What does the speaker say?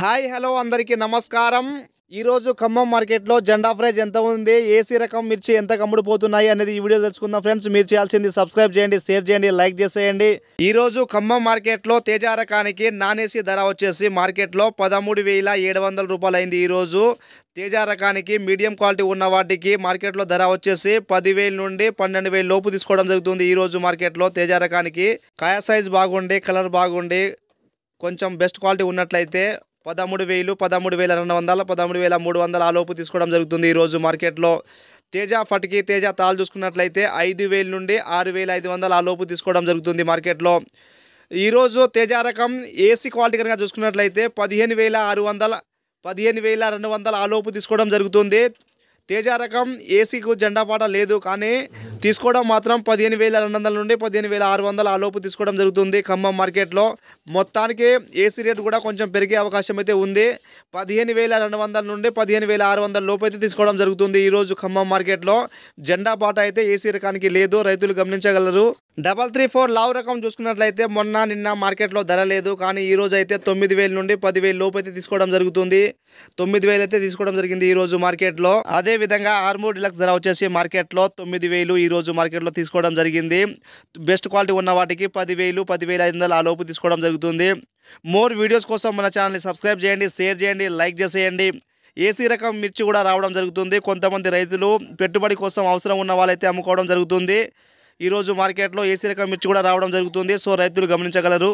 hi hello అందరికీ నమస్కారం ఈరోజు ఖమ్మం మార్కెట్లో జెండా ప్రైజ్ ఎంత ఉంది ఏసీ రకం మిర్చి ఎంత పోతున్నాయి అనేది ఈ వీడియో తెలుసుకుందాం ఫ్రెండ్స్ మీరు చేయాల్సింది సబ్స్క్రైబ్ చేయండి షేర్ చేయండి లైక్ చేసేయండి ఈరోజు ఖమ్మం మార్కెట్లో తేజ రకానికి నాన్ ఏసీ ధర వచ్చేసి మార్కెట్లో పదమూడు వేల ఏడు వందల రూపాయలు అయింది ఈరోజు తేజ రకానికి మీడియం క్వాలిటీ ఉన్న వాటికి మార్కెట్లో ధర వచ్చేసి పదివేల నుండి పన్నెండు వేల లోపు తీసుకోవడం జరుగుతుంది ఈరోజు మార్కెట్లో తేజ రకానికి కాయ సైజ్ బాగుండి కలర్ బాగుండి కొంచెం బెస్ట్ క్వాలిటీ ఉన్నట్లయితే పదమూడు వేలు పదమూడు వేల రెండు వందల పదమూడు వేల మూడు వందల ఆలోపు తీసుకోవడం జరుగుతుంది ఈరోజు మార్కెట్లో తేజ ఫటికీ తేజ తాళ్ళు చూసుకున్నట్లయితే ఐదు వేలు నుండి ఆరు వేల ఐదు వందల ఆలోపు తీసుకోవడం జరుగుతుంది మార్కెట్లో ఈరోజు తేజ రకం ఏసీ క్వాలిటీ కనుక చూసుకున్నట్లయితే పదిహేను వేల ఆరు వందల పదిహేను వేల రెండు వందల ఆలోపు తీసుకోవడం జరుగుతుంది తేజ రకం ఏసీకు జెండా పాట లేదు కానీ తీసుకోవడం మాత్రం పదిహేను వేల రెండు వందల నుండి పదిహేను వేల ఆరు వందల ఆలోపు తీసుకోవడం జరుగుతుంది ఖమ్మం మార్కెట్లో మొత్తానికి ఏసీ రేటు కూడా కొంచెం పెరిగే అవకాశం అయితే ఉంది పదిహేను వేల రెండు వందల నుండి పదిహేను వేల ఆరు వందల లోపు అయితే తీసుకోవడం జరుగుతుంది ఈరోజు ఖమ్మం మార్కెట్లో జెండా పాట అయితే ఏసీ రకానికి లేదు రైతులు గమనించగలరు డబల్ త్రీ ఫోర్ లావు రకం చూసుకున్నట్లయితే మొన్న నిన్న మార్కెట్లో ధర లేదు కానీ ఈరోజు అయితే తొమ్మిది వేల నుండి పదివేల లోపు అయితే తీసుకోవడం జరుగుతుంది తొమ్మిది వేలు అయితే తీసుకోవడం జరిగింది ఈరోజు మార్కెట్లో అదే విధంగా ఆర్మూర్ డిలక్స్ ధర వచ్చేసి మార్కెట్లో తొమ్మిది వేలు ఈరోజు మార్కెట్లో తీసుకోవడం జరిగింది బెస్ట్ క్వాలిటీ ఉన్న వాటికి పదివేలు పదివేల ఐదు వందలు ఆ లోపు తీసుకోవడం జరుగుతుంది మోర్ వీడియోస్ కోసం మన ఛానల్ని సబ్స్క్రైబ్ చేయండి షేర్ చేయండి లైక్ చేసేయండి ఏసీ రకం మిర్చి కూడా రావడం జరుగుతుంది కొంతమంది రైతులు పెట్టుబడి కోసం అవసరం ఉన్న వాళ్ళైతే అమ్ముకోవడం జరుగుతుంది ఈరోజు మార్కెట్లో ఏసీ రకం మిర్చి కూడా రావడం జరుగుతుంది సో రైతులు గమనించగలరు